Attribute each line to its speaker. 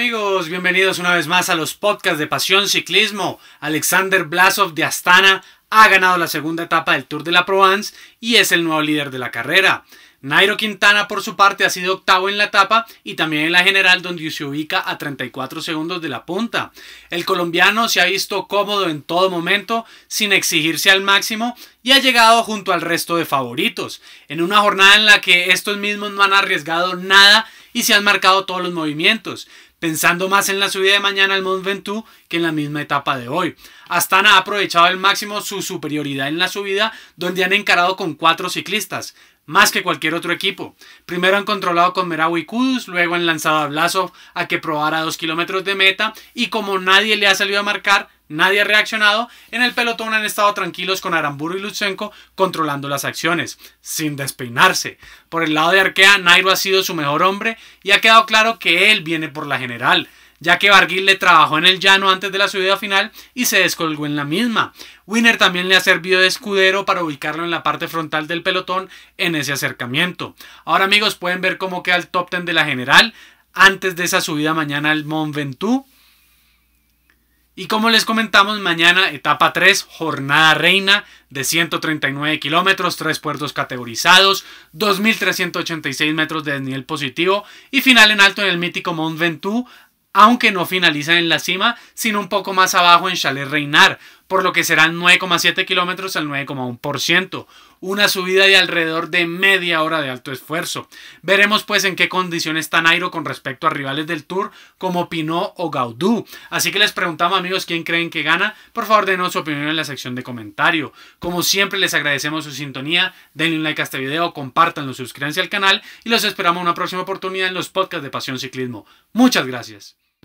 Speaker 1: amigos? Bienvenidos una vez más a los podcasts de Pasión Ciclismo. Alexander Blasov de Astana ha ganado la segunda etapa del Tour de la Provence y es el nuevo líder de la carrera. Nairo Quintana por su parte ha sido octavo en la etapa y también en la general donde se ubica a 34 segundos de la punta. El colombiano se ha visto cómodo en todo momento sin exigirse al máximo y ha llegado junto al resto de favoritos. En una jornada en la que estos mismos no han arriesgado nada y se han marcado todos los movimientos, pensando más en la subida de mañana al Mont Ventoux que en la misma etapa de hoy. Astana ha aprovechado al máximo su superioridad en la subida, donde han encarado con cuatro ciclistas, más que cualquier otro equipo. Primero han controlado con y Kudus, luego han lanzado a Blasov a que probara dos kilómetros de meta, y como nadie le ha salido a marcar, Nadie ha reaccionado. En el pelotón han estado tranquilos con Aramburu y Lutsenko controlando las acciones, sin despeinarse. Por el lado de Arkea, Nairo ha sido su mejor hombre y ha quedado claro que él viene por la general, ya que Barguil le trabajó en el llano antes de la subida final y se descolgó en la misma. Winner también le ha servido de escudero para ubicarlo en la parte frontal del pelotón en ese acercamiento. Ahora amigos pueden ver cómo queda el top 10 de la general antes de esa subida mañana al Mont Ventoux. Y como les comentamos, mañana etapa 3, jornada reina de 139 kilómetros, tres puertos categorizados, 2.386 metros de desnivel positivo y final en alto en el mítico Mont Ventoux, aunque no finaliza en la cima, sino un poco más abajo en Chalet Reinar, por lo que serán 9,7 kilómetros al 9,1% una subida de alrededor de media hora de alto esfuerzo. Veremos pues en qué condiciones está Nairo con respecto a rivales del Tour como Pinot o Gaudú. Así que les preguntamos amigos quién creen que gana. Por favor denos su opinión en la sección de comentario. Como siempre les agradecemos su sintonía, denle un like a este video, compartanlo, suscríbanse al canal y los esperamos en una próxima oportunidad en los podcasts de Pasión Ciclismo. Muchas gracias.